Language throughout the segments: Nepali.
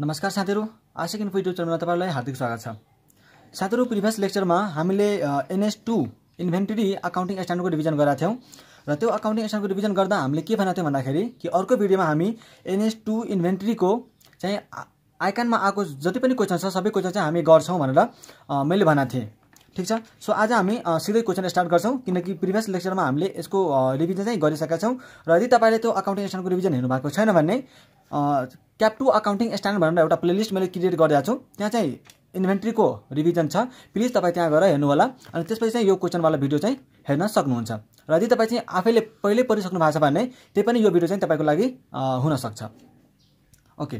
नमस्कार साथीहरू आशिक इन्फो युट्युब च्यानलमा तपाईँलाई हार्दिक स्वागत छ साथीहरू प्रिभियस लेक्चरमा हामीले एनएस टू इन्भेन्ट्री अकाउन्टिङ स्ट्यान्डर्डको रिभिजन गरेका थियौँ र त्यो अकाउन्टिङ स्ट्यान्डको रिभिजन गर्दा हामीले के भनेको थियौँ भन्दाखेरि कि अर्को भिडियोमा हामी एनएस टू इन्भेन्ट्रीको चाहिँ आइकनमा आएको जति पनि क्वेसन छ सबै क्वेसन चाहिँ हामी गर्छौँ भनेर मैले भनेको थिएँ ठिक छ सो आज हामी सिधै क्वेसन स्टार्ट गर्छौँ किनकि प्रिभियस लेक्चरमा हामीले यसको रिभिजन चाहिँ गरिसकेका छौँ र यदि तपाईँले त्यो अकाउन्टिङ स्ट्यान्डको रिभिजन हेर्नु भएको छैन भने क्याप टू अकाउन्टिङ स्ट्यान्ड भनेर एउटा प्लेलिस्ट मैले क्रिएट गरिदिएको छु त्यहाँ चाहिँ इन्भेन्ट्रीको रिभिजन छ प्लिज तपाईँ त्यहाँ गएर हेर्नुहोला अनि त्यसपछि चाहिँ यो क्वेसनवाला भिडियो चाहिँ हेर्न सक्नुहुन्छ र यदि तपाईँ चाहिँ आफैले पहिल्यै पढिसक्नु भएको छ भने त्यही पनि यो भिडियो चाहिँ तपाईँको लागि हुनसक्छ ओके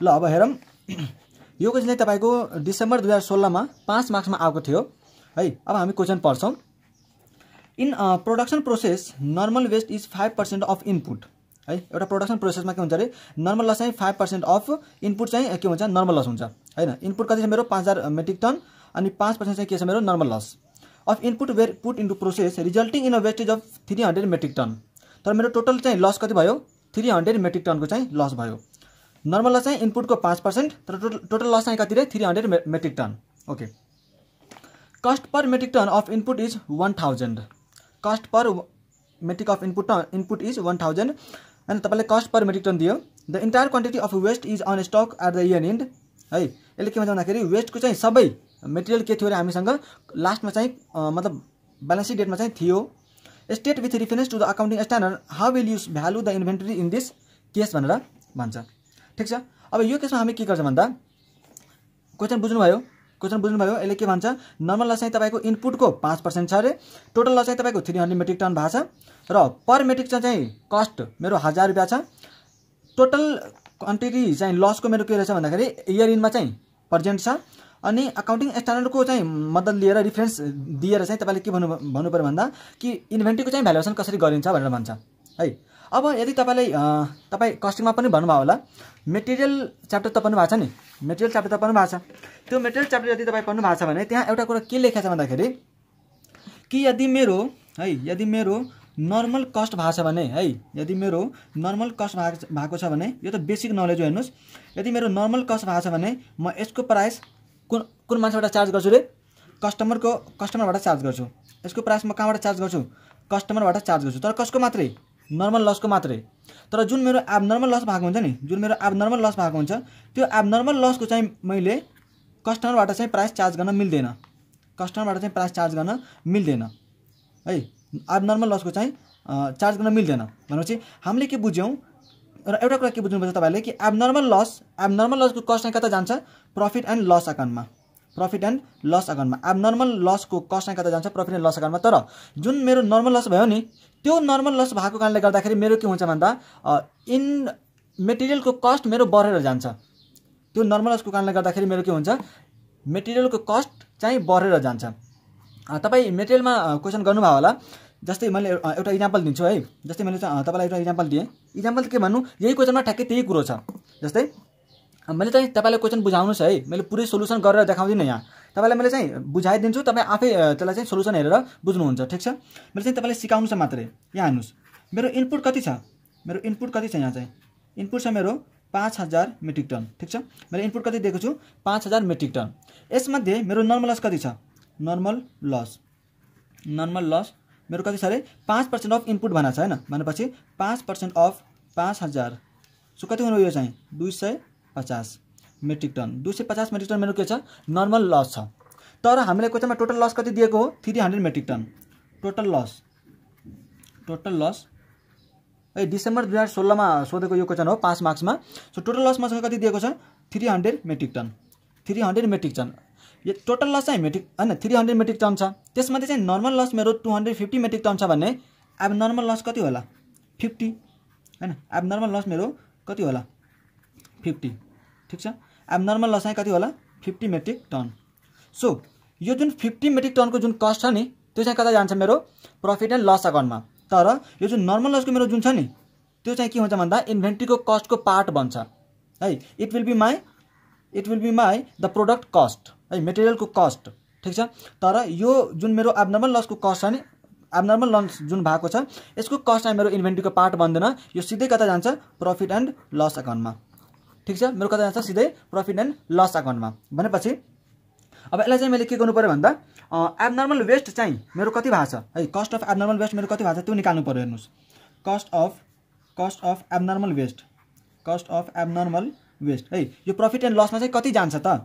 ल अब हेरौँ यो क्वेसन चाहिँ तपाईँको डिसेम्बर दुई हजार सोह्रमा पाँच मार्क्समा आएको थियो हाई अब हम क्वेश्चन पढ़् in production process normal waste is five percent of input हाई एट प्रोडक्शन प्रोसेस में हुन्छ अरे normal loss five percent of input चाहिए के होता नर्मल लस होना इनपुट कति मेरे पांच हजार मेट्रिक टन अभी पांच पर्सेंट के मेरे normal loss of input were put to process resulting in a wastage of three hundred metric ton तर मेरे टोटल चाहे लस कति भो थ्री हंड्रेड मेट्रिक टन को लस भो नर्मल लस इनपुट को पांच पर्सेंट तर टोटल लस कति रहे three hundred metric ton okay cost metric ton of input is one thousand 1000 per metric metric input ton input is one thousand होइन तपाईँलाई कस्ट पर मेट्रिक टन दियो the entire quantity of waste is on stock at the year end है यसले के भन्छ भन्दाखेरि वेस्टको चाहिँ सबै मेटेरियल के थियो अरे हामीसँग लास्टमा चाहिँ मतलब ब्यालेन्सिङ डेटमा चाहिँ थियो state with reference to the accounting standard how will use value the inventory in this case भनेर भन्छ ठिक छ अब यो केसमा हामी के गर्छौँ भन्दा क्वेसन बुझ्नुभयो क्वेसन बुझ्नुभयो यसले के भन्छ नर्मल लस चाहिँ तपाईँको इनपुटको पाँच पर्सेन्ट छ अरे टोटल लस चाहिँ तपाईँको थ्री हन्ड्रेड मेट्रिक टन भएको छ र पर मेट्रिक टन चाहिँ कस्ट मेरो हजार रुपियाँ छ टोटल क्वान्टिटी चाहिँ लसको मेरो के रहेछ भन्दाखेरि इयर इनमा चाहिँ पर्जेन्ट छ अनि अकाउन्टिङ स्ट्यान्डर्डको चाहिँ मद्दत लिएर रिफरेन्स दिएर चाहिँ तपाईँले के भन्नु भन्नु पऱ्यो भन्दा कि इन्भेन्ट्रीको चाहिँ भ्यालुएसन कसरी गरिन्छ भनेर भन्छ है अब यदि तपाईँलाई तपाईँ कस्टिङमा पनि भन्नुभयो होला मेटेरियल च्याप्टर त पढ्नु भएको छ नि मेटेरियल च्याप्टर त पढ्नु भएको छ त्यो मेटेरियल च्याप्टर यदि तपाईँ पढ्नु भएको छ भने त्यहाँ एउटा कुरा के लेखेको छ भन्दाखेरि कि यदि मेरो है यदि मेरो नर्मल कस्ट भएको छ भने है यदि मेरो नर्मल कस्ट भएको छ भने यो त बेसिक नलेज हो हेर्नुहोस् यदि मेरो नर्मल कस्ट भएको छ भने म यसको प्राइस कुन कुन मान्छेबाट चार्ज गर्छु रे कस्टमरको कस्टमरबाट चार्ज गर्छु यसको प्राइस म कहाँबाट चार्ज गर्छु कस्टमरबाट चार्ज गर्छु तर कसको मात्रै नर्मल लसको मात्रै तर जुन मेरो एब नर्मल लस भएको हुन्छ नि जुन मेरो एब नर्मल लस भएको हुन्छ त्यो एब नर्मल लसको चाहिँ मैले कस्टमरबाट चाहिँ प्राइस चार्ज गर्न मिल्दैन कस्टमरबाट चाहिँ प्राइस चार्ज गर्न मिल्दैन है एब नर्मल लसको चाहिँ चार्ज गर्न मिल्दैन भनेपछि हामीले के बुझ्यौँ र एउटा कुरा के बुझ्नुपर्छ तपाईँले कि abnormal loss abnormal लसको कस्टमर कता जान्छ प्रफिट एन्ड लस एकाउन्टमा प्रफिट एन्ड लस अकाउन्टमा अब नर्मल लसको कस्ट कता जान्छ प्रफिट एन्ड लस अकाउन्टमा तर जुन मेरो नर्मल लस भयो नि त्यो नर्मल लस भएको कारणले गर्दाखेरि मेरो के हुन्छ भन्दा इन मेटेरियलको कस्ट मेरो बढेर जान्छ त्यो नर्मल लसको कारणले गर्दाखेरि मेरो के हुन्छ मेटेरियलको कस्ट चाहिँ बढेर जान्छ तपाईँ मेटेरियलमा क्वेसन गर्नुभयो होला जस्तै मैले एउटा इक्जाम्पल दिन्छु है जस्तै मैले तपाईँलाई एउटा इक्जाम्पल दिएँ इक्जाम्पल के भन्नु यही क्वेसनमा ठ्याक्कै त्यही कुरो छ जस्तै मैले चाहिँ तपाईँलाई क्वेसन बुझाउनुहोस् है मैले पुरै सोल्युसन गरेर देखाउँदिनँ यहाँ तपाईँलाई मैले चाहिँ बुझाइदिन्छु तपाईँ आफै त्यसलाई चाहिँ सोल्युसन हेरेर बुझ्नुहुन्छ ठिक छ मैले चाहिँ तपाईँलाई सिकाउनु छ मात्रै यहाँ हेर्नुहोस् मेरो इनपुट कति छ मेरो इनपुट कति छ यहाँ चाहिँ इनपुट छ मेरो पाँच हजार मेट्रिक टन ठिक छ मैले इनपुट कति दिएको छु पाँच हजार मेट्रिक टन यसमध्ये मेरो नर्मल लस कति छ नर्मल लस नर्मल लस मेरो कति छ अरे पाँच पर्सेन्ट अफ इनपुट भनेको छ होइन भनेपछि पाँच पर्सेन्ट अफ पाँच हजार सो कति हुनु यो चाहिँ दुई सय पचास मेट्रिक टन दुई सय पचास मेट्रिक टन मेरो के छ नर्मल लस छ तर हामीलाई क्वेसनमा टोटल लस कति दिएको हो three hundred metric ton total loss total loss ए डिसेम्बर दुई हजार सोह्रमा सोधेको यो क्वेसन हो पाँच मार्क्समा सो टोटल लस मसँग कति दिएको छ three hundred metric ton three hundred metric ton यो टोटल लस चाहिँ मेट्रिक होइन थ्री हन्ड्रेड मेट्रिक टन छ त्यसमध्ये चाहिँ नर्मल लस मेरो two hundred fifty metric ton छ भने अब नर्मल लस कति होला फिफ्टी होइन अब नर्मल लस मेरो कति होला फिफ्टी ठिक छ अब नर्मल लसाइ कति होला फिफ्टी मेट्रिक टन सो यो जुन फिफ्टी मेट्रिक टनको जुन कस्ट छ नि त्यो चाहिँ कता जान्छ मेरो प्रफिट एन्ड लस अकाउन्टमा तर यो जुन नर्मल लसको मेरो जुन छ नि त्यो चाहिँ के हुन्छ भन्दा इन्भेन्ट्रीको कस्टको पार्ट बन्छ है it will be my it will be my the product cost है मेटेरियलको कस्ट ठिक छ तर यो जुन मेरो एबनर्मल लसको कस्ट छ नि एबनर्मल लस जुन भएको छ यसको कस्ट चाहिँ मेरो इन्भेन्ट्रीको पार्ट बन्दैन यो सिधै कता जान्छ प्रफिट एन्ड लस अकाउन्टमा ठिक छ मेरो कता जान्छ सिधै प्रफिट एन्ड लस एकाउन्टमा भनेपछि अब यसलाई चाहिँ मैले के गर्नु पऱ्यो भन्दा एबनर्मल वेस्ट चाहिँ मेरो कति भएको छ है कस्ट अफ एबनर्मल वेस्ट मेरो कति भएको छ त्यो निकाल्नु पऱ्यो हेर्नुहोस् cost of cost of abnormal waste cost of abnormal waste है यो प्रफिट एन्ड लसमा चाहिँ कति जान्छ त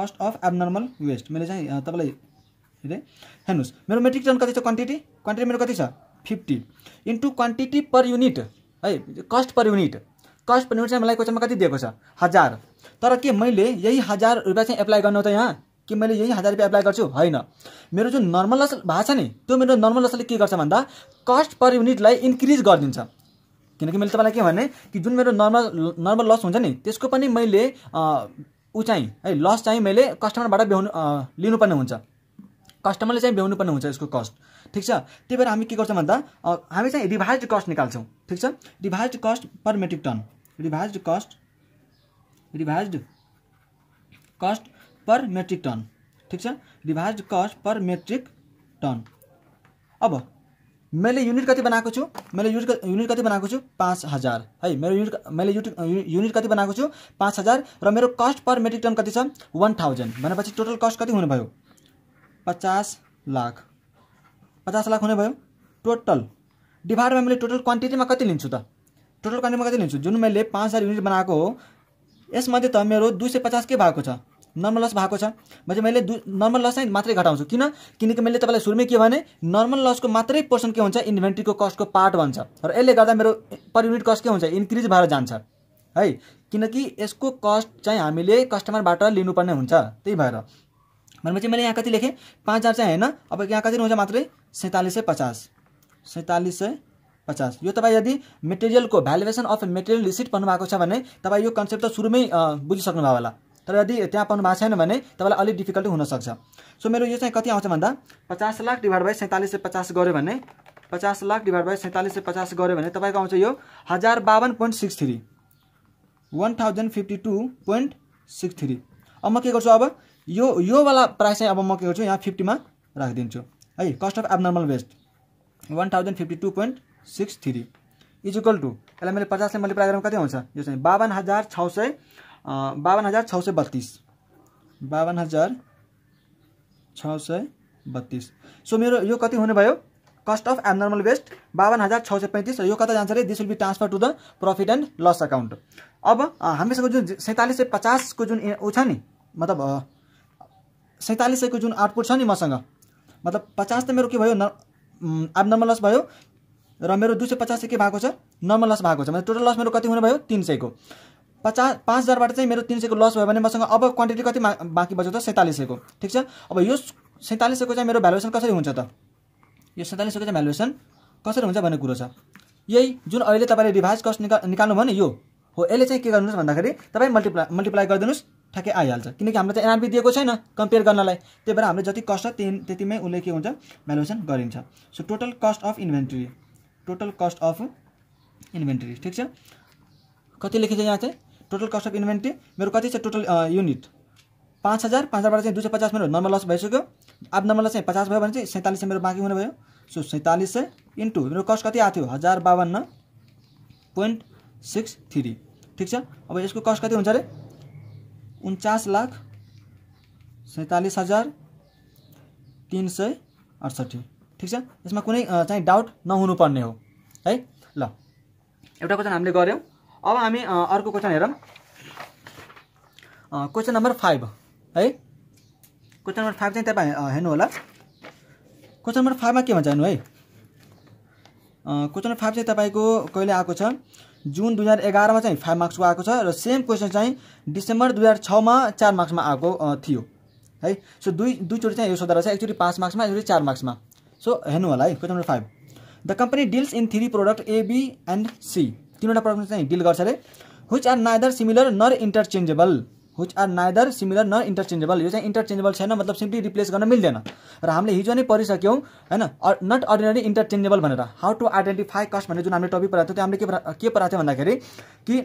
कस्ट अफ एबनर्मल वेस्ट मैले चाहिँ तपाईँलाई हेर्नुहोस् मेरो मेट्रिक टन कति छ क्वान्टिटी क्वान्टिटी मेरो कति छ fifty into quantity per unit है कस्ट पर युनिट कस्ट पनि चाहिँ मलाई क्वेसनमा कति दिएको छ हजार तर के मैले यही हजार रुपियाँ चाहिँ एप्लाई गर्नु त यहाँ कि मैले यही हजार रुपियाँ एप्लाई गर्छु होइन मेरो जुन नर्मल लसल भएको छ नि त्यो मेरो नर्मल लसले के गर्छ भन्दा कस्ट पर युनिटलाई इन्क्रिज गरिदिन्छ किनकि मैले तपाईँलाई के भने कि जुन मेरो नर्मल नर्मल लस हुन्छ नि त्यसको पनि मैले ऊ चाहिँ है लस चाहिँ मैले कस्टमरबाट भ्याउनु लिनुपर्ने हुन्छ कस्टमरले चाहिँ भ्याउनुपर्ने हुन्छ यसको कस्ट ठिक छ त्यही भएर हामी के गर्छौँ भन्दा हामी चाहिँ रिभाइज कस्ट निकाल्छौँ ठिक छ revise cost per metric ton revised cost revised cost per metric ton ठीक है revised cost per metric ton अब मैं यूनिट कति बना मैं यूनिट यूनिट कति बना पांच पाँच हजार हाई मेरे यूनिट मैं युनिट यूनिट कति बना पांच पाँच हजार र कस्ट पर मेट्रिक टन कति वन थाउजेंड बने टोटल कस्ट कति भो पचास लाख पचास लाख होने भो टोटल डिभाड में मैं टोटल में कति लिंचु तो टोटल क्वान्टिटीमा कति लिन्छु जुन मैले पाँच हजार युनिट बनाएको हो यसमध्ये त मेरो दुई सय पचास के भएको छ नर्मल लस भएको छ भने मैले दु नर्मल लस चाहिँ मात्रै घटाउँछु किन किनकि मैले तपाईँलाई सुरुमै के भने नर्मल लसको मात्रै पोर्सन के हुन्छ इन्भेन्ट्रीको कस्टको पार्ट भन्छ र यसले गर्दा मेरो पर युनिट कस्ट के हुन्छ इन्क्रिज भएर जान्छ है किनकि यसको कस्ट चाहिँ हामीले कस्टमरबाट लिनुपर्ने हुन्छ त्यही भएर भनेपछि मैले यहाँ कति लेखेँ पाँच हजार चाहिँ होइन अब यहाँ कति हुन्छ मात्रै सैँतालिस सय पचास सैँतालिस सय पचास यो तपाईँ यदि मेटेरियलको भ्यालुएसन अफ मेटेरियल रिसिट पाउनुभएको छ भने तपाईँ यो कन्सेप्ट त सुरुमै बुझिसक्नुभयो होला तर यदि त्यहाँ पाउनु भएको छैन भने तपाईँलाई अलिक डिफिकल्टी हुनसक्छ सो मेरो यो चाहिँ कति आउँछ भन्दा पचास लाख डिभाइड बाई सैँतालिस सय पचास गऱ्यो भने पचास लाख डिभाइड बाई सैँतालिस सय पचास गऱ्यो भने तपाईँको आउँछ यो हजार बावन point six three one thousand fifty two point six three अब म के गर्छु अब यो योवाला प्राइस चाहिँ अब म के गर्छु यहाँ फिफ्टीमा राखिदिन्छु है cost of abnormal waste one thousand fifty two point six three is equal to यसलाई मैले पचासले मल्टिप्लाई गरेर कति हुन्छ यो चाहिँ बावन हजार छ सय बावन्न हजार छ सय बत्तिस बावन्न हजार छ सय बत्तिस सो मेरो यो कति हुने भयो कस्ट अफ एबनर्मल वेस्ट बावन हजार छ सय पैँतिस र यो कता जान्छ अरे this will be transfer to the profit and loss account अब हामीसँग जुन सैँतालिस सय पचासको जुन ऊ छ नि मतलब सैँतालिस सयको जुन आउटपुट छ नि मसँग मतलब पचास त मेरो के भयो न एबनर्मल लस भयो र मेरो दुई सय पचास चाहिँ के भएको छ नर्मल लस भएको छ मतलब टोटल लस मेरो कति हुने भयो तिन सयको पचास पाँच हजारबाट चाहिँ मेरो तिन सयको लस भयो भने मसँग अब क्वान्टिटी कति बाँकी बच्यो त सैँतालिस सयको ठिक छ अब यो सैँतालिस सयको चाहिँ मेरो भ्यालुएसन कसरी हुन्छ त यो सैँतालिस सयको चाहिँ भ्यालुएसन कसरी हुन्छ भन्ने कुरो छ यही जुन अहिले तपाईँले रिभाइज कस्ट निका निकाल्नु भयो नि यो हो यसले चाहिँ के गर्नुहोस् भन्दाखेरि तपाईँ मल्टिप्लाई मल्टिप्लाई गरिदिनुहोस् ठ्याक्कै आइहाल्छ किनकि हाम्रो चाहिँ एनआरपी दिएको छैन कम्पेयर गर्नलाई त्यही भएर हाम्रो जति कस्ट छ त्यही त्यतिमै उसले के हुन्छ भ्यालुएसन गरिन्छ so total cost of inventory total cost of inventory ठीक है कति लेखे यहाँ से टोटल कस्ट अफ इन्वेन्ट्री मेरे कति टोटल यूनिट पांच हजार पांच हज़ार दुई सौ पचास मेरे नर्मल लस भैस अब नर्मल लस पचास भाई सैंतालीस चाहिँ मेरे बाकी होने बाँकी सो सैंतालीस सौ इंटू मेरे कस्ट कति आएको हजार बावन्न पोइंट सिक्स थ्री ठीक है अब इसको कस्ट कति होचास अरे उन्चास लाख सैंतालीस हजार तीन सौ अड़सठी ठिक छ यसमा कुनै चाहिँ डाउट नहुनुपर्ने हो है ल एउटा क्वेसन हामीले गऱ्यौँ अब हामी अर्को क्वेसन हेरौँ क्वेसन नम्बर फाइभ है क्वेसन नम्बर फाइभ चाहिँ तपाईँ हेर्नु होला क्वेसन नम्बर फाइभमा के भन्छ हेर्नु है क्वेसन नम्बर फाइभ चाहिँ तपाईँको कहिले आएको छ जुन दुई हजार एघारमा चाहिँ फाइभ मार्क्सको आएको छ र सेम क्वेसन चाहिँ डिसेम्बर दुई हजार छमा चार मार्क्समा आएको थियो है सो दुई दुईचोटि चाहिँ यो सोध्दा रहेछ एकचोटि पाँच मार्क्समा एकचोटि चार मार्क्समा सो एन वाला तो है question number the company deals in three product A B and C तीनवे प्रोडक्ट डील कर गर्छ अरे are neither similar nor interchangeable which are neither similar nor interchangeable यह इंटरचेंजेबल इन्टरचेन्जेबल मतलब सीम्पली रिप्लेस मिलते हैं और हामीले हिजो पढ़ सक्य है not ordinary interchangeable how to identify cost भाई जो हमें टपिक पढ़ा थे त्यो के के थे भादा भन्दाखेरि कि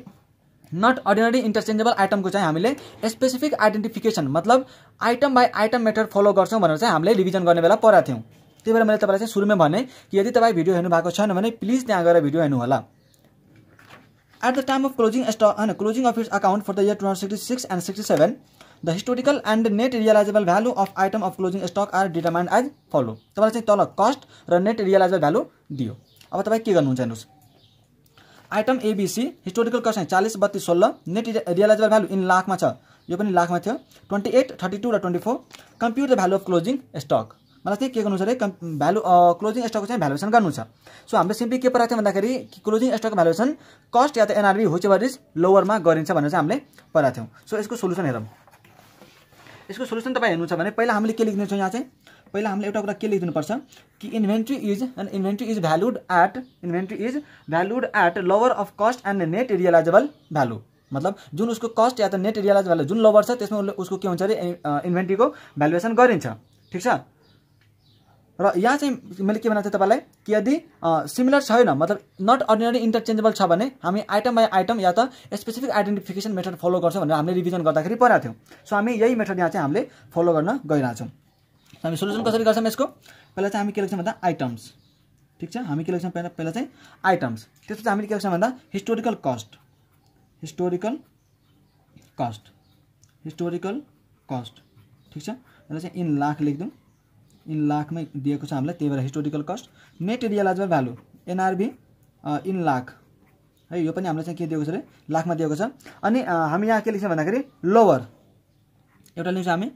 नट अर्डिनरी इंटरचेंजेबल आइटम को हमें स्पेसिफिक आइडेंटिफिकेशन मतलब item by item method follow कर हमें रिविजन करने बेला पढ़ा थे त्यही तो भएर मैले तपाईँलाई चाहिँ सुरुमै कि यदि तपाईँ भिडियो हेर्नु प्लिज त्यहाँ गए भिडियो हेर्नुहोला at the time of closing stock है closing of its account for the year two hundred sixty six and sixty seven the historical and net realisable value of item of closing stock are determined as follow तब तल कस्ट र नेट रियलाइजेबल भ्यालु दियो अब तब के गर्नुहुन्छ आइटम एबीसी हिस्टोरिकल कस्ट चाहिँ चालिस बत्तिस सोह्र net realisable value in lakh में यो पनि लाखमा थियो ट्वेन्टी एट थर्टी टू र twenty four computer the of closing stock मलाई चाहिँ के गर्नु छ अरे कम् भ्यालु क्लोजिङ स्टकको चाहिँ भ्यालुएसन गर्नु छ सो हामीले सिम्पली के पढाएको थियो भन्दाखेरि क्लोजिङ स्टकको भ्यालुएसन कस्ट या त एनआरबी होच एभर इज लोवरमा गरिन्छ भनेर चाहिँ हामीले पढाएको थियौँ सो यसको सोल्युसन हेरौँ यसको सोल्युसन तपाईँ हेर्नु छ भने पहिला हामीले के छ यहाँ चाहिँ पहिला हामीले एउटा कुरा के लेखिदिनुपर्छ कि inventory is and inventory is valued at inventory is valued at lower of cost and net realisable value मतलब जुन उसको कस्ट या त नेट रियलाइज भ्यालु जुन लोवर छ त्यसमा उसको के हुन्छ अरे इन्भेन्ट्रीको भ्यालुएसन गरिन्छ ठिक छ र यहाँ चाहिँ मैले के भनेको थिएँ तपाईँलाई कि यदि सिमिलर छैन मतलब नट अर्डिनरी इन्टरचेन्जेबल छ भने हामी आइटम बाई आइटम या त स्पेसिफिक आइडेन्टिफिकेसन मेथड फलो गर्छौँ भनेर हामीले रिभिजन गर्दाखेरि परेको थियौँ सो हामी यही मेथड यहाँ चाहिँ हामीले फलो गर्न गइरहेछौँ हामी सोल्युसन कसरी गर्छौँ यसको पहिला चाहिँ हामी के लेख्छौँ भन्दा आइटम्स ठिक छ हामी के लेख्छौँ पहिला पहिला चाहिँ आइटम्स त्यसपछि हामीले के लेख्छौँ भन्दा historical cost historical cost historical cost ठिक छ यसलाई चाहिँ इन लाख लेखिदिउँ इन लाखमै दिएको छ हामीलाई त्यही भएर हिस्टोरिकल कस्ट नेट रियलाइजमा भ्यालु एनआरबी इन लाख है यो पनि हामीलाई चाहिँ के दिएको छ अरे लाखमा दिएको छ अनि हामी यहाँ के लेख्छौँ भन्दाखेरि लोवर एउटा लिन्छौँ हामी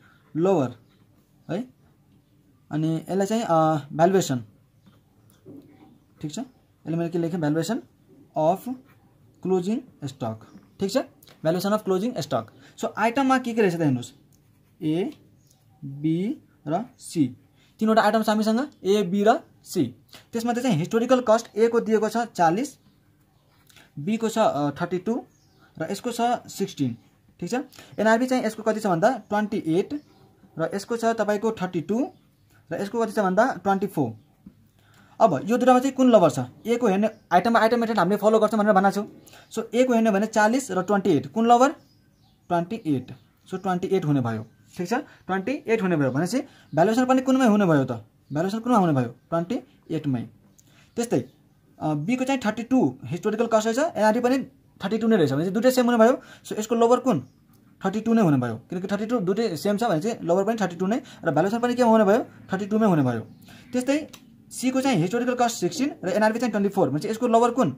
लोवर है अनि यसलाई चाहिँ भ्यालुएसन ठिक छ यसले मैले के लेखेँ भ्यालुएसन अफ क्लोजिङ स्टक ठिक छ valuation of closing stock so आइटममा के के रहेछ त हेर्नुहोस् ए बी र सी तिनवटा आइटम्स हामीसँग ए बी र सी त्यसमध्ये चाहिँ हिस्टोरिकल कस्ट को दिएको छ चालिस बीको छ थर्टी टू र यसको छ सिक्सटिन ठिक छ एनआरबी चाहिँ यसको कति छ भन्दा ट्वेन्टी एट र यसको छ तपाईँको थर्टी टू र यसको कति छ भन्दा ट्वेन्टी फोर अब यो दुइटामा चाहिँ कुन लभर छ ए को हेर्ने आइटममा आइटम एटेन्ड हामीले फलो गर्छौँ भनेर भनेको छौँ सो ए को हेर्ने भने चालिस र ट्वेन्टी एट कुन lower twenty eight so twenty eight हुने भयो ठिक छ ट्वेन्टी एट हुने भयो भनेपछि भ्यालुएसन पनि कुनमै हुनुभयो त भ्यालुएसन कुनमा हुनुभयो ट्वेन्टी एटमै त्यस्तै बीको चाहिँ थर्टी टू हिस्टोरिकल कस्ट रहेछ एनआरडी पनि थर्टी टू नै रहेछ भने चाहिँ दुइटै सेम हुनुभयो सो यसको लोवर कुन थर्टी टू नै हुनुभयो किनकि थर्टी टू दुइटै सेम छ भने चाहिँ लोवर पनि थर्टी टू नै र भ्यालुएसन पनि के हुनुभयो थर्टी टूमै भयो त्यस्तै सीको चाहिँ हिस्टोरिकल कस्ट सिक्सटिन र एनआरबी चाहिँ ट्वेन्टी फोर भने चाहिँ यसको लोवर कुन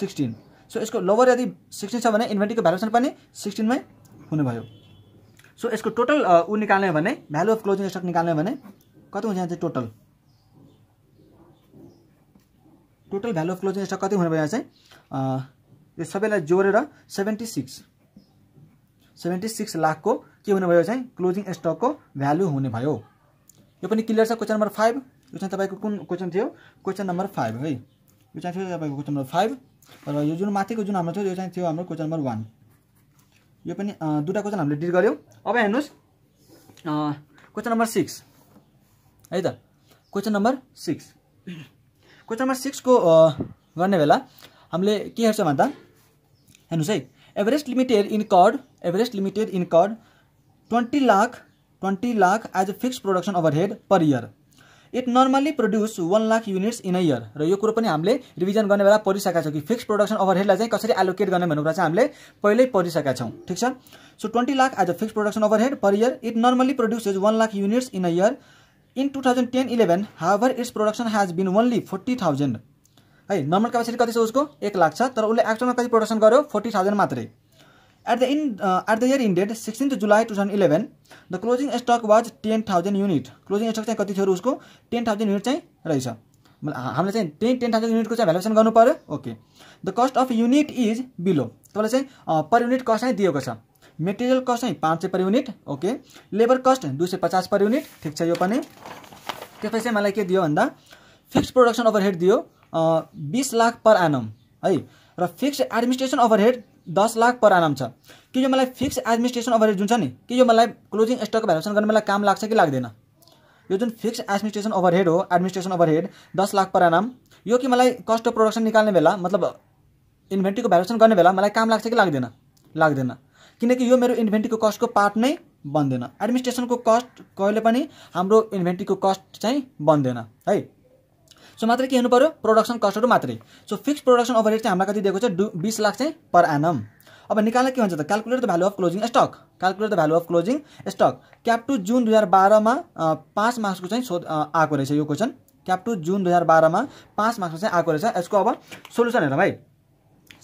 सिक्सटिन सो यसको लोवर यदि सिक्सटिन छ भने इन्भेन्टीको भ्यालुएसन पनि सिक्सटिनमै हुनुभयो सो यसको टोटल ऊ uh, निकाल्ने भने भ्यालु अफ क्लोजिङ स्टक निकाल्ने भने कति हुन्छ यहाँ चाहिँ total total value of closing stock कति हुने यहाँ चाहिँ uh, यो सबैलाई जोडेर सेभेन्टी सिक्स सेभेन्टी सिक्स लाखको के हुने भयो चाहिँ क्लोजिङ स्टकको भ्यालु हुने भयो यो पनि क्लियर छ क्वेसन नम्बर फाइभ यो चाहिँ तपाईँको कुन क्वेसन थियो क्वेसन नम्बर फाइभ है यो चाहिँ थियो तपाईँको क्वेसन नम्बर फाइभ र यो जुन माथिको जुन हाम्रो थियो यो चाहिँ थियो हाम्रो क्वेसन नम्बर वान यो पनि दुईवटा क्वेसन हामीले डिल गऱ्यौँ अब हेर्नुहोस् क्वेसन नम्बर सिक्स है त question number six question number सिक्सको गर्ने बेला हामीले के हेर्छौँ भन्दा हेर्नुहोस् है Everest limited incurred Everest limited incurred twenty lakh twenty lakh as a fix production overhead per year it normally produce one lakh units in a year र यो कुरो पनि हामीले रिभिजन गर्ने बेला पढिसकेका छौँ कि फिक्स प्रोडक्सन ओभरहेडलाई चाहिँ कसरी एलोकेट गर्ने भन्ने कुरा चाहिँ हामीले पहिल्यै पढिसकेका छौँ ठिक छ so twenty lakh as a fix production overhead per year it normally is one lakh units in a year in two thousand ten eleven however its production has been only forty thousand है नर्मल क्यापेसिटी कति छ उसको एक लाख छ तर उसले एक्चुअलमा कति प्रोडक्सन गर्यो फोर्टी थाउजन्ड मात्रै at the at the year in date sixteenth July two thousand eleven the closing stock was ten thousand unit closing stock चाहिँ कति थियो उसको टेन थाउजन्ड युनिट चाहिँ रहेछ हामीले चाहिँ टेन टेन थाउजन्ड युनिटको चाहिँ भ्यालुएसन गर्नु पऱ्यो okay the cost of unit is below तपाईँलाई चाहिँ पर युनिट कस्ट चाहिँ दिएको छ मेटेरियल कस्ट चाहिँ पाँच सय per unit okay labour cost दुई सय पचास पर युनिट ठिक छ यो पनि त्यसपछि चाहिँ मलाई के दियो भन्दा फिक्स प्रोडक्सन ओभरहेड दियो बिस लाख पर एनम है र फिक्स एडमिनिस्ट्रेसन ओभरहेड दस लाख पर आराम छ कि यो मलाई फिक्स एडमिनिस्ट्रेसन ओभरहेड जुन छ नि कि यो मलाई क्लोजिङ स्टक भ्यालुएसन गर्न मलाई काम लाग्छ कि लाग्दैन यो जुन फिक्स एडमिनिस्ट्रेसन ओभरहेड हो एडमिनिस्ट्रेसन ओभरहेड दस लाख पर आराम यो कि मलाई कस्ट अफ प्रोडक्सन निकाल्ने बेला मतलब इन्भेन्ट्रीको भ्यालुएसन गर्ने बेला मलाई काम लाग्छ कि लाग्दैन लाग्दैन किनकि यो मेरो इन्भेन्ट्रीको कस्टको पार्ट नै बन्दैन एडमिनिस्ट्रेसनको कस्ट कहिले पनि हाम्रो इन्भेन्ट्रीको कस्ट चाहिँ बन्दैन है सो मात्रै के हेर्नु पऱ्यो प्रोडक्सन कस्टहरू मात्रै सो फिक्स प्रोडक्सन ओभरहेड चाहिँ हामीलाई कति दिएको छ बिस लाख चाहिँ पर एनम अब निकाल्दा के हुन्छ त calculate the value of closing stock calculate the value of closing stock क्याप टू जुन दुई हजार बाह्रमा पाँच मार्क्सको चाहिँ सोध आएको रहेछ यो क्वेसन क्याप टू जुन दुई हजार बाह्रमा पाँच मार्क्सको चाहिँ आएको रहेछ यसको अब सोल्युसन हेरौँ है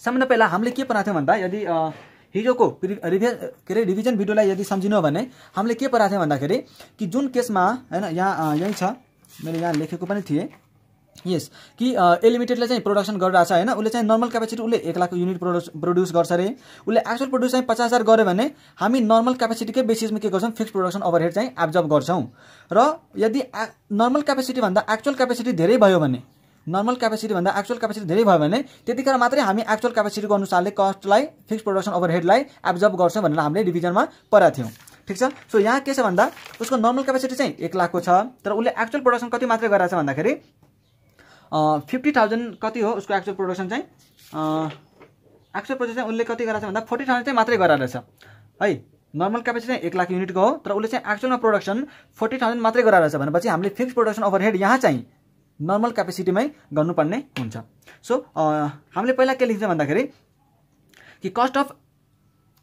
सबभन्दा पहिला हामीले के पढाएको थियौँ भन्दा यदि हिजोको रिभि के अरे रिभिजन भिडियोलाई यदि सम्झिनु हो भने हामीले के पराएको थियौँ भन्दाखेरि कि जुन केसमा होइन यहाँ यहीँ छ मैले यहाँ लेखेको पनि थिएँ यस कि एलिमिटेडले चाहिँ प्रोडक्सन गरिरहेको छ होइन उसले चाहिँ नर्मल क्यापेसिटी उसले एक लाख युनिट प्रोडक्स प्रोड्युस गर्छ अरे उसले एक्चुअल प्रोड्युस चाहिँ पचास हजार गऱ्यो भने हामी नर्मल क्यापेसिटीकै बेसिसमा के गर्छौँ फिक्स प्रोडक्सन ओभरहेड चाहिँ एब्जर्भ गर्छौँ र यदि नर्मल क्यापेसिटीभन्दा एक्चुअल क्यापेसिटी धेरै भयो भने नर्मल क्यापेसिटीभन्दा एक्चुअल क्यापेसिटी धेरै भयो भने त्यतिखेर मात्रै हामी एक्चुअल क्यापेसिटीको अनुसारले कस्टलाई फिक्स प्रोडक्सन ओभरहेडलाई एब्जर्भ गर्छौँ भनेर हामीले डिभिजनमा परेको थियौँ ठिक छ सो यहाँ के छ भन्दा उसको नर्मल क्यापेसिटी चाहिँ एक लाखको छ तर उसले एक्चुअल प्रोडक्सन कति मात्रै गराएको छ भन्दाखेरि फिफ्टी थाउजन्ड कति हो उसको एक्चुअल प्रोडक्सन चाहिँ एक्चुअल प्रोडक्सन चाहिँ उसले कति गराएको छ भन्दा फोर्टी थाउजन्ड चाहिँ मात्रै गराएर रहेछ है नर्मल क्यापेसिटी चाहिँ एक लाख युनिटको हो तर उसले चाहिँ एक्चुअलमा प्रोडक्सन फोर्टी थाउजन्ड मात्रै गराएर रहेछ भनेपछि हामीले फिक्स प्रोडक्सन ओभर हेड यहाँ चाहिँ नर्मल क्यापेसिटीमै गर्नुपर्ने हुन्छ सो हामीले पहिला के लेख्छ भन्दाखेरि कि कस्ट अफ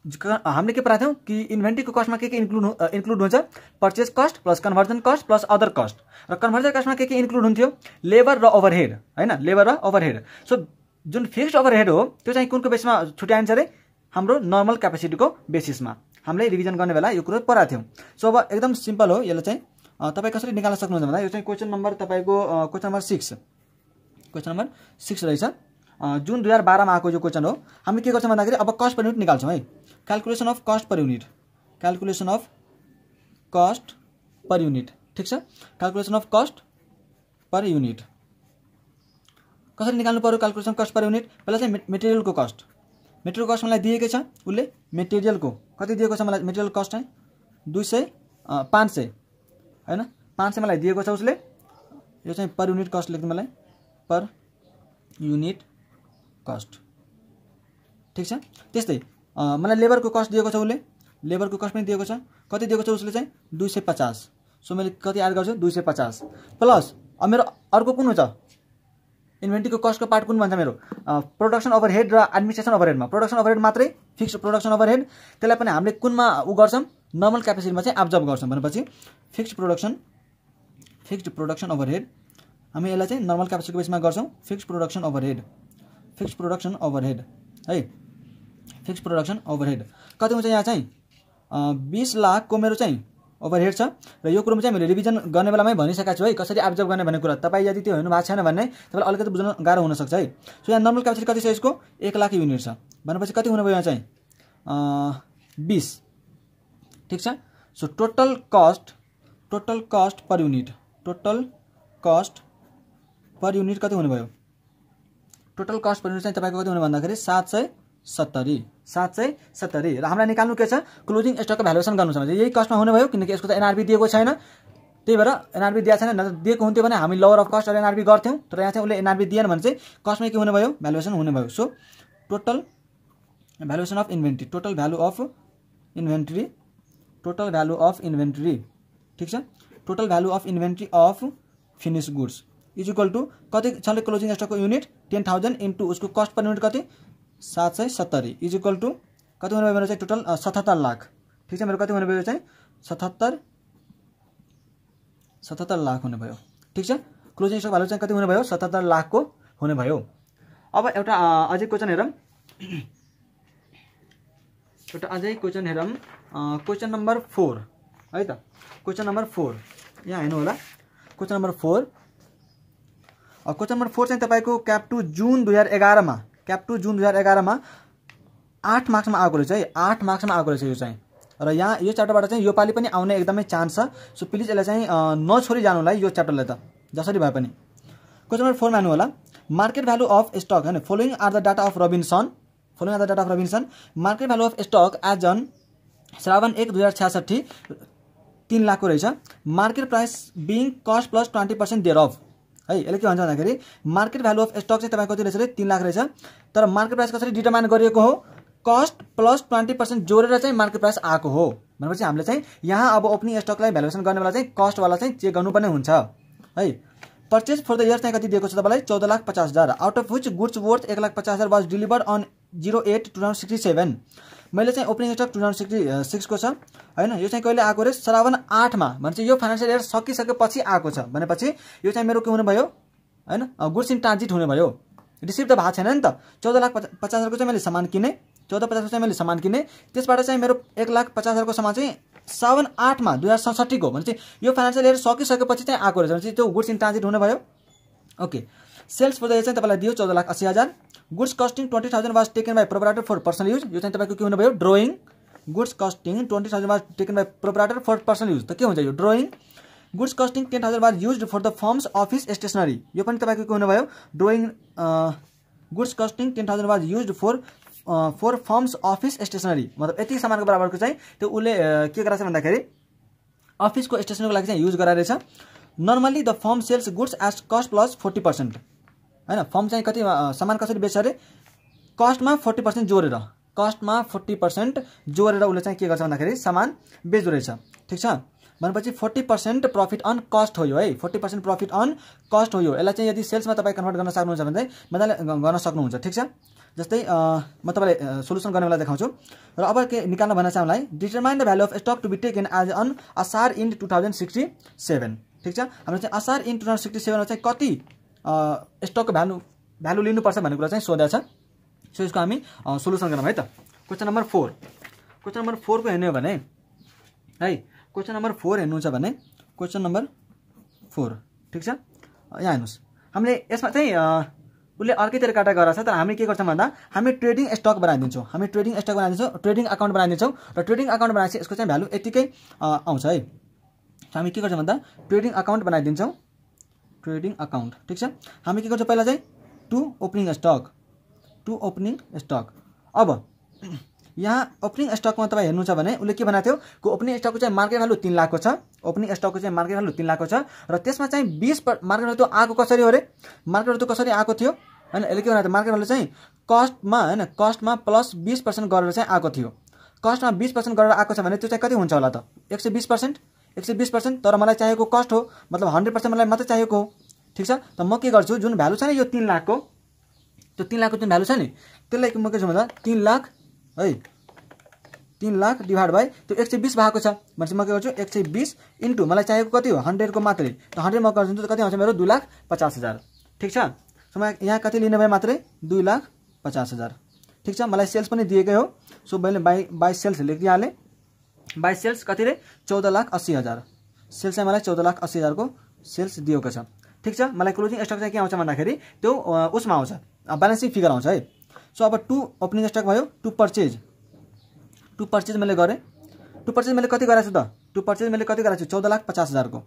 हामीले के पढाएको थियौँ कि इन्भेन्ट्रीको कस्टमा के के इन्क्लुड इन्क्लुड हुन्छ purchase cost plus conversion cost plus other cost र कन्भर्जन कस्टमा के के इन्क्लुड हुन्थ्यो लेबर र ओभरहेड होइन लेबर र ओभरहेड सो जुन फिक्स्ड ओभरहेड हो त्यो चाहिँ कुनको बेसमा छुट्याइन्छ अरे हाम्रो नर्मल क्यापेसिटीको बेसिसमा हामीले रिभिजन गर्ने बेला यो कुरो पढाएको थियौँ सो अब एकदम सिम्पल हो यसलाई चाहिँ तपाईँ कसरी निकाल्न सक्नुहुन्छ भन्दा यो चाहिँ क्वेसन नम्बर तपाईँको question number six question number six रहेछ जुन दुई हजार बाह्रमा आएको यो क्वेसन हो हामी के गर्छौँ भन्दाखेरि अब कस्ट पर युनिट निकाल्छौँ है calculation of cost per unit calculation of cost per unit ठीक है calculation of cost per unit कसरी निकाल्नु पऱ्यो कस्ट पर यूनिट पहिला चाहिँ को कस्ट मेटेरियल कस्ट मलाई दिए छ उसले को कति दिएको छ मलाई मेटेरियल कस्ट चाहिँ दुई सौ पाँच सौ है पाँच सौ मैं दिएको छ पर यूनिट कस्ट लिख मैं पर यूनिट कस्ट ठीक है तस्ते मलाई लेबरको कस्ट दिएको छ उसले लेबरको कस्ट पनि दिएको छ कति दिएको छ उसले चाहिँ दुई सय पचास सो मैले कति एड गर्छु दुई सय पचास प्लस अब मेरो अर्को कुन हुन्छ इन्भेन्ट्रीको कस्टको पार्ट कुन भन्छ मेरो प्रोडक्सन ओभरहेड र एडमिनिस्ट्रेसन ओभरहेडमा प्रोडक्सन ओभरहेड मात्रै फिक्स प्रोडक्सन हेड त्यसलाई पनि हामीले कुनमा ऊ गर्छौँ नर्मल क्यापेसिटीमा चाहिँ अब्जर्भ गर्छौँ भनेपछि fixed production fixed production overhead हामी यसलाई चाहिँ नर्मल क्यापेसिटीको बेसमा गर्छौँ fixed production overhead fixed production overhead है फिक्स प्रोडक्सन ओभरहेड कति हुन्छ यहाँ चाहिँ बिस लाखको मेरो चाहिँ ओभरहेड छ र यो कुरोमा चाहिँ मैले रिभिजन गर्ने बेलामै भनिसकेको छु है कसरी अब्जर्भ गर्ने भन्ने कुरा तपाईँ यदि त्यो हेर्नु भएको छैन भने तपाईँलाई अलिकति बुझ्न गाह्रो हुनसक्छ है सो यहाँ नर्मल क्यापेसिटी कति छ यसको एक लाख युनिट छ भनेपछि कति हुनुभयो यहाँ चाहिँ बिस ठिक छ so total cost total cost per unit total cost per unit कति हुनुभयो टोटल कस्ट पर युनिट चाहिँ तपाईँको कति हुनु भन्दाखेरि सात सय सत्तरी सात सय सत्तरी र हामीलाई निकाल्नु के छ क्लोजिङ स्टकको भ्यालुएसन गर्नु छ भने यही कस्टमा हुनुभयो किनकि यसको त एनआरबी दिएको छैन त्यही भएर एनआरबी दिएको छैन नत्र दिएको हुन्थ्यो भने हामी लोवर अफ कस्ट र एनआरबी गर्थ्यौँ तर यहाँ चाहिँ उसले एनआरबी दिएन भने चाहिँ कस्टमा के हुने भयो भ्यालुएसन हुने भयो so total valuation of inventory total value of inventory total value of inventory ठिक छ total value of inventory of finish goods is equal to कति छ क्लोजिङ स्टकको युनिट टेन थाउजन्ड इन्टु उसको कस्ट पर युनिट कति सात सय सत्तरी इज इक्वल टु कति हुनुभयो मेरो चाहिँ टोटल सतहत्तर लाख ठिक छ मेरो कति हुनुभयो चाहिँ सतहत्तर सतहत्तर लाख हुनुभयो ठिक छ क्लोजिङ स्टक भ्यालु चाहिँ कति हुनुभयो सतहत्तर लाखको हुनुभयो अब एउटा अझै क्वेसन हेरौँ एउटा अझै क्वेसन हेरौँ क्वेसन नम्बर फोर है त क्वेसन नम्बर फोर यहाँ हेर्नु होला question number four question number four चाहिँ तपाईँको क्याप टू जुन दुई हजार एघारमा क्याप टू जुन दुई हजार एघारमा आठ मार्क्समा आएको रहेछ है आठ मार्क्समा आएको रहेछ यो चाहिँ र यहाँ यो च्याप्टरबाट चाहिँ योपालि पनि आउने एकदमै चान्स छ सो प्लिज यसलाई चाहिँ नछोरी जानुलाई यो च्याप्टरलाई त जसरी भए पनि क्वेसन नम्बर फोरमा होला मार्केट भ्यालु अफ स्टक होइन following are the data of Robinson following are the data of Robinson market value of stock as on Shrawan एक दुई हजार छ्यासठी तिन लाखको रहेछ market price being cost plus twenty percent there of है यसले के भन्छ भन्दाखेरि मार्केट भ्यालु अफ स्टक चाहिँ तपाईँको कति रहेछ अरे तिन लाख रहेछ तर मार्केट प्राइस कसरी डिटर्माइन गरिएको हो कस्ट प्लस ट्वेन्टी पर्सेन्ट जोडेर चाहिँ मार्केट प्राइस आएको हो भनेपछि हामीले चाहिँ यहाँ अब ओपनिङ स्टकलाई भ्यालुएसन गर्ने बेला चाहिँ कस्टवाला चाहिँ चेक गर्नुपर्ने हुन्छ है पर्चेस फर द इयर चाहिँ कति दिएको छ तपाईँलाई चौध लाख पचास हजार out of which goods worth एक लाख पचास हजार was delivered on zero eight two thousand sixty seven मैले चाहिँ opening stock two thousand sixty सिक्सको छ होइन यो चाहिँ कहिले आएको रहेछ सरावन आठमा भनेपछि यो फाइनेन्सियल इयर सकिसकेपछि आएको छ भनेपछि यो चाहिँ मेरो के हुनुभयो होइन गुड्स इन ट्रान्जिट हुनुभयो रिसिभ त भएको छैन नि त चौध लाख पचास हजारको चाहिँ मैले सामान किनेँ चौध पचासको चाहिँ मैले सामान किनेँ त्यसबाट चाहिँ मेरो एक लाख पचास हजारको सामान चाहिँ सावन आठमा दुई हजार सडसठीको भने चाहिँ यो फाइनेन्सियल इयर सकिसकेपछि चाहिँ आएको रहेछ भने चाहिँ त्यो गुड्स इन ट्रान्जिट हुनुभयो ओके सेल्स प्रोजेक्ट चाहिँ तपाईँलाई दियो चौध लाख असी हजार goods costing twenty thousand was taken by proprietor for personal use यो चाहिँ तपाईँको के हुनुभयो drawing goods costing twenty thousand was taken by proprietor for personal use त के हुन्छ यो drawing goods costing ten thousand was use for the firms office stationery यो पनि तपाईँको के हुनुभयो drawing goods costing ten thousand was use for four firms office stationery मतलब यति सामानको बराबरको चाहिँ त्यो उसले के गराएको छ भन्दाखेरि अफिसको स्टेसनको लागि चाहिँ युज गराएर normally the firm sales goods as cost plus forty percent होइन फर्म चाहिँ कति सामान कसरी बेच्छ अरे कस्टमा फोर्टी पर्सेन्ट जोडेर कस्टमा फोर्टी पर्सेन्ट जोडेर उसले चाहिँ के गर्छ भन्दाखेरि सामान बेच्दो रहेछ ठिक छ भनेपछि forty percent profit on cost हो यो है forty percent profit on cost हो यो यसलाई चाहिँ यदि सेल्समा तपाईँ कन्भर्ट गर्न सक्नुहुन्छ भने चाहिँ मजाले गर्न सक्नुहुन्छ ठिक छ जस्तै म तपाईँलाई सोल्युसन गर्ने बेला देखाउँछु र अब के निकाल्नु भन्न चाहिँ मलाई determine the value of stock to be taken as on Asar in two thousand sixty seven ठिक छ हाम्रो चाहिँ Asar in two thousand sixty सेभेनमा चाहिँ कति स्टकको भ्यालु भ्यालु लिनुपर्छ भन्ने कुरा चाहिँ सोधेको छ सो यसको हामी सोल्युसन गरौँ है त question number four question number फोरको हेर्ने हो भने है क्वेसन नम्बर फोर छ भने क्वेसन नम्बर फोर ठिक छ यहाँ हेर्नुहोस् हामीले यसमा चाहिँ उसले अर्कैतिर काटा गराएको छ तर हामी के गर्छौँ भन्दा हामी ट्रेडिङ स्टक बनाइदिन्छौँ हामी ट्रेडिङ स्टक बनाइदिन्छौँ ट्रेडिङ अकाउन्ट बनाइदिन्छौँ र ट्रेडिङ अकाउन्ट बनाएपछि यसको चाहिँ भ्यालु यतिकै आउँछ है हामी के गर्छौँ भन्दा ट्रेडिङ अकाउन्ट बनाइदिन्छौँ ट्रेडिङ अकाउन्ट ठिक छ हामी के गर्छौँ पहिला चाहिँ to opening stock to opening stock अब यहाँ ओपनिङ स्टकमा तपाईँ हेर्नु छ भने उसले के भनेको थियो कि ओपनिङ स्टकको चाहिँ मार्केट भ्यालु तिन लाखको छ ओपनिङ स्टकको चाहिँ मार्केट भ्यालु तिन लाखको छ र त्यसमा चाहिँ बिस मार्केट भ्यालु आएको कसरी हो अरे मार्केट भ्यालु कसरी आएको थियो होइन यसले के भनेको मार्केट भ्यालु चाहिँ कस्टमा होइन कस्टमा प्लस बिस पर्सेन्ट गरेर चाहिँ आएको थियो कस्टमा बिस पर्सेन्ट गरेर आएको छ भने त्यो चाहिँ कति हुन्छ होला त एक सय बिस पर्सेन्ट एक सय बिस पर्सेन्ट तर मलाई चाहिएको कस्ट हो मतलब हन्ड्रेड पर्सेन्ट मलाई मात्रै चाहिएको हो ठिक छ त म के गर्छु जुन भ्यालु छ नि यो तिन लाखको त्यो तिन लाखको जुन भ्यालु छ नि त्यसलाई म के छु भन्दा तिन लाख है तिन लाख डिभाइड बाई त्यो एक सय बिस भएको छ भनेपछि म के गर्छु एक सय बिस इन्टु मलाई चाहिएको कति हो हन्ड्रेडको मात्रै त हन्ड्रेड म गर्छु कति आउँछ मेरो दुई लाख पचास हजार ठिक छ सो म यहाँ कति लिने भए मात्रै दुई लाख पचास हजार ठिक छ मलाई सेल्स पनि दिएकै हो सो मैले बाई बाई सेल्स लेखिदिइहालेँ बाई सेल्स कति रे चौध लाख अस्सी हजार सेल्स चाहिँ मलाई चौध लाख अस्सी हजारको सेल्स दिएको छ ठिक छ मलाई क्लोजिङ स्टक चाहिँ के आउँछ भन्दाखेरि त्यो उसमा आउँछ ब्यालेन्सिङ फिगर आउँछ है सो अब टु ओपनिङ स्टक भयो टु पर्चेज टु पर्चेज मैले गरेँ टु पर्चेज मैले कति गराएको छु त टु पर्चेज मैले कति गराएको छु चौध लाख पचास हजारको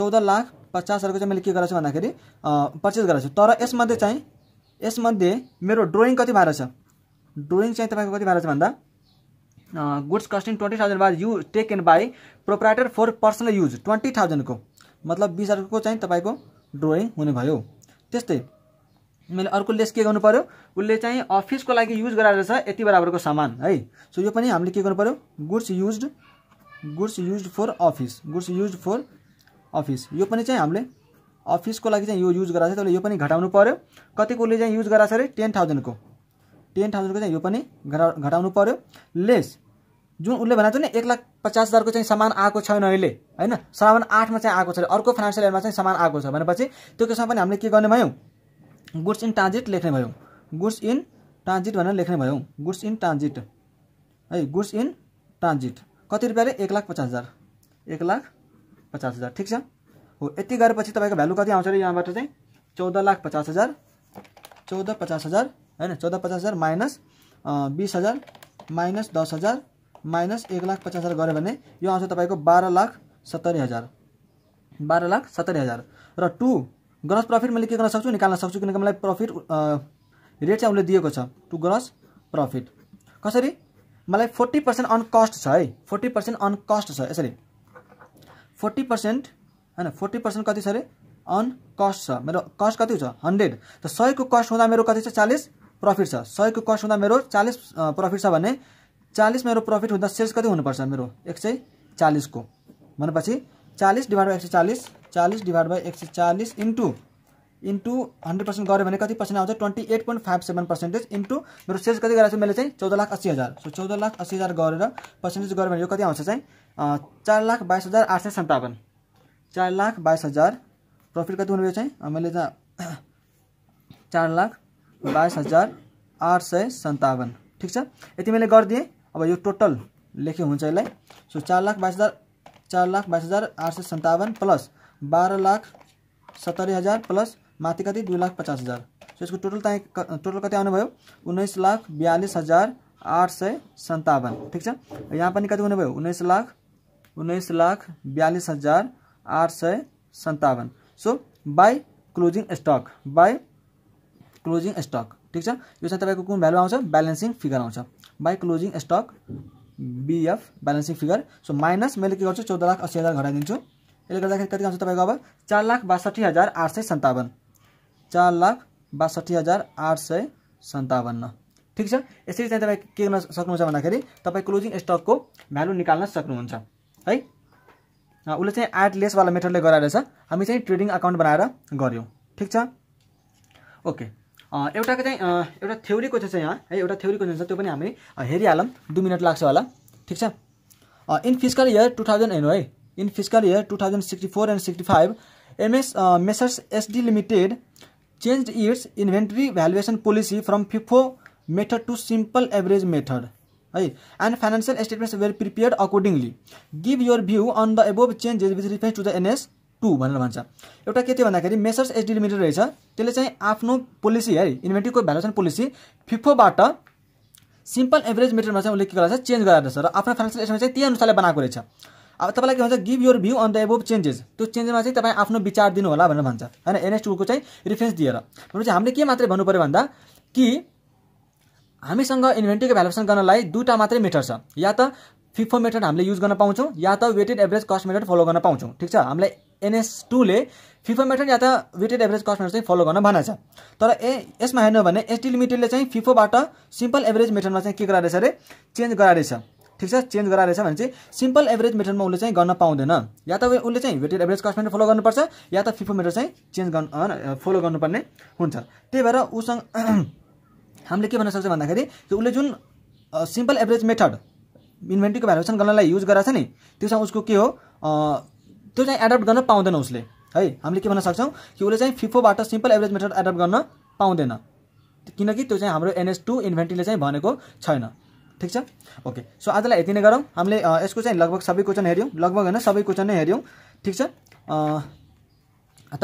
चौध लाख पचास हजारको चाहिँ मैले के गराएको छु भन्दाखेरि पर्चेज गराएको छु तर यसमध्ये चाहिँ यसमध्ये मेरो ड्रइङ कति भएर छ ड्रइङ चाहिँ तपाईँको कति भएर छ भन्दा goods costing twenty thousand by you take and by proprietor for personal use twenty थाउजन्डको मतलब बिस हजारको चाहिँ तपाईँको ड्रइङ हुनुभयो त्यस्तै मैले अर्को लेस के गर्नु पऱ्यो उसले चाहिँ अफिसको लागि युज गराएर छ यति बराबरको सामान है सो यो पनि हामीले के गर्नु पऱ्यो goods use goods use for office goods use for office यो पनि चाहिँ हामीले अफिसको लागि चाहिँ यो युज गराएको छ यो पनि घटाउनु पऱ्यो कतिको उसले चाहिँ युज गराएको छ अरे टेन थाउजन्डको टेन थाउजन्डको चाहिँ यो पनि घटा घटाउनु पऱ्यो लेस जुन उसले भनेको छ नि एक लाख पचास हजारको चाहिँ सामान आएको छैन अहिले होइन सामान आठमा चाहिँ आएको छ अर्को फाइनेन्सियल इयरमा चाहिँ सामान आएको छ भनेपछि त्यो केसमा पनि हामीले के गर्ने भयौँ गुड्स इन ट्रान्जिट लेख्ने भयौँ गुड्स इन ट्रान्जिट भनेर लेख्ने भयौँ गुड्स इन ट्रान्जिट है गुड्स इन ट्रान्जिट कति रुपियाँ एक लाख पचास हजार एक लाख पचास हजार ठिक छ हो यति गरेपछि तपाईँको भ्यालु कति आउँछ अरे यहाँबाट चाहिँ चौध लाख पचास हजार चौध पचास हजार होइन चौध पचास हजार माइनस बिस हजार माइनस दस हजार माइनस एक लाख पचास हजार गऱ्यो भने यो आउँछ तपाईँको बाह्र लाख सत्तरी हजार बाह्र लाख सत्तरी हजार र टु ग्रस प्रफिट मैले के गर्न सक्छु निकाल्न सक्छु किनकि मलाई प्रफिट रेट चाहिँ उसले दिएको छ टु ग्रस प्रफिट कसरी मलाई फोर्टी पर्सेन्ट अन कस्ट छ है फोर्टी पर्सेन्ट अन कस्ट छ यसरी फोर्टी पर्सेन्ट होइन फोर्टी पर्सेन्ट कति छ अरे अन कस्ट छ मेरो कस्ट कति छ हन्ड्रेड त सयको कस्ट हुँदा मेरो कति छ चालिस प्रफिट सौ को कस्ट होता मेरे चालीस प्रफिट चालीस मेरे प्रफिट होता सेल्स कति हुनुपर्छ मेरे एक को चालिसको पीछे चालीस डिवाइड बाई एक सौ चालीस चालीस डिवाइड बाई एक सौ चालीस इंटू इंटू हंड्रेड पर्सेंट गए कैसे कति आज twenty eight point five seven percentage into मेरे सेल्स कैसे गए मैं मैले चौदह लाख अस्सी हजार सो चौदह लाख अस्सी हजार गए पर्सेंटेज गए क्या यो कति चार लाख बाइस हजार आठ सौ सन्तावन चार लाख बाईस हजार प्रफिट कति होने मैं चार लाख बाईस हजार आठ सौ सन्तावन है ये मैं कर दिए अब यह टोटल लेखे हो सो चार लाख बाईस हजार चार लाख बाईस हजार आठ सौ सन्तावन प्लस बाहर लाख सत्तरी हजार प्लस माथि कति दुई लाख पचास हजार सो इसको टोटल त टोटल कति आउनुभयो उन्नीस लाख बयालीस हजार आठ सौ सन्तावन ठीक है यहाँ पर कति भाई उन्नीस लाख उन्नीस लाख बयालीस हजार आठ सौ सन्तावन so by closing stock by closing stock ठिक छ यो चाहिँ तपाईँको कुन भ्यालु आउँछ ब्यालेन्सिङ फिगर आउँछ by closing stock BF balancing figure so minus मैले के गर्छु चौध लाख अस्सी हजार घटाइदिन्छु यसले गर्दाखेरि कति आउँछ तपाईँको अब चार लाख बासठी हजार आठ सय सन्ताउन्न चार लाख बासठी हजार आठ सय सन्तावन्न ठिक छ यसरी चाहिँ तपाईँ के गर्न सक्नुहुन्छ भन्दाखेरि तपाईँ क्लोजिङ स्टकको भ्यालु निकाल्न सक्नुहुन्छ है उसले चाहिँ एड लेसवाला मेथडले गराएर हामी चाहिँ ट्रेडिङ अकाउन्ट बनाएर गऱ्यौँ ठिक छ ओके एटा चाहिँ थ्योरी क्वेसन यहाँ है एट थ्योरी क्वेसन छ त्यो पनि हामी मिनट लाग्छ होला ठीक है in physical year two thousand and high in physical year two thousand sixty four and sixty five M S messrs SD limited change its inventory valuation policy from FIFO method to simple average method है and financial statements were prepared accordingly give your view on the above changes with reference to the N S two भनेर भन्छ एउटा के थियो भन्दाखेरि मेसर्स एचडी लिमिटेड रहेछ त्यसले चाहिँ आफ्नो पोलिसी है इन्भेन्ट्रीको भ्यालुएसन पोलिसी फिफोबाट सिम्पल एभरेज मेटेरियलमा चाहिँ उसले के गर्छ चेन्ज गराएर र आफ्नो फाइनेन्सियल एसमा चाहिँ त्यही अनुसारले बनाएको रहेछ अब तपाईँलाई के भन्छ give your view on the above changes त्यो चेन्जेसमा चाहिँ तपाईँ आफ्नो विचार दिनुहोला भनेर भन्छ होइन एनएस टूको चाहिँ रिफरेन्स दिएर भनेपछि हामीले के मात्रै भन्नु पऱ्यो भन्दा कि हामीसँग इन्भेन्ट्रीको भ्यालुएसन गर्नलाई दुईवटा मात्रै मेथड छ या त फिफो मेथड हामीले युज गर्न पाउँछौँ या त weighted average cost method follow गर्न पाउँछौँ ठिक छ हामीलाई एनएस टूले फिफा मेथड या त वेटेड एभरेज कस्टमर चाहिँ फलो गर्न भनेको छ तर ए यसमा हेर्नु भने एसटी लिमिटेडले चाहिँ फिफोबाट सिम्पल एभरेज मेथडमा चाहिँ के गराएछ अरे चेन्ज गराएछ ठिक छ चेन्ज गराएछ भने चाहिँ सिम्पल एभरेज मेथडमा उसले चाहिँ गर्न पाउँदैन या त उसले चाहिँ वेटेड एभरेज कस्टमेन्ट फलो गर्नुपर्छ या त फिफो मेथड चाहिँ चेन्ज गर्नु फलो गर्नुपर्ने हुन्छ त्यही भएर उसँग हामीले के भन्न सक्छ भन्दाखेरि उसले जुन सिम्पल एभरेज मेथड इन्भेन्ट्रीको भ्यालुएसन गर्नलाई युज गराएको छ नि त्योसँग उसको के हो त्यो चाहिँ एडप्ट गर्न पाउँदैन उसले है हामीले के भन्न सक्छौँ कि उसले चाहिँ फिफोबाट सिम्पल एभरेज मेथड एडप्ट गर्न पाउँदैन किनकि त्यो चाहिँ हाम्रो एनएस टू इन्भेन्ट्रीले चाहिँ भनेको छैन ठिक छ ओके सो आजलाई यति नै गरौँ हामीले यसको चाहिँ लगभग सबै क्वेसन हेऱ्यौँ लगभग होइन सबै क्वेसन नै हेऱ्यौँ ठिक छ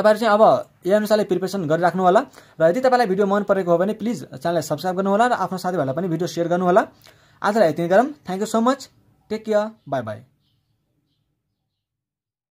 तपाईँहरू चाहिँ अब यही अनुसारले प्रिपेरेसन गरिराख्नु होला र यदि तपाईँलाई भिडियो मन परेको हो भने प्लिज च्यानललाई सब्सक्राइब गर्नुहोला र आफ्नो साथीभाइलाई पनि भिडियो सेयर गर्नुहोला आजलाई यति नै गरौँ thank you so much take care bye by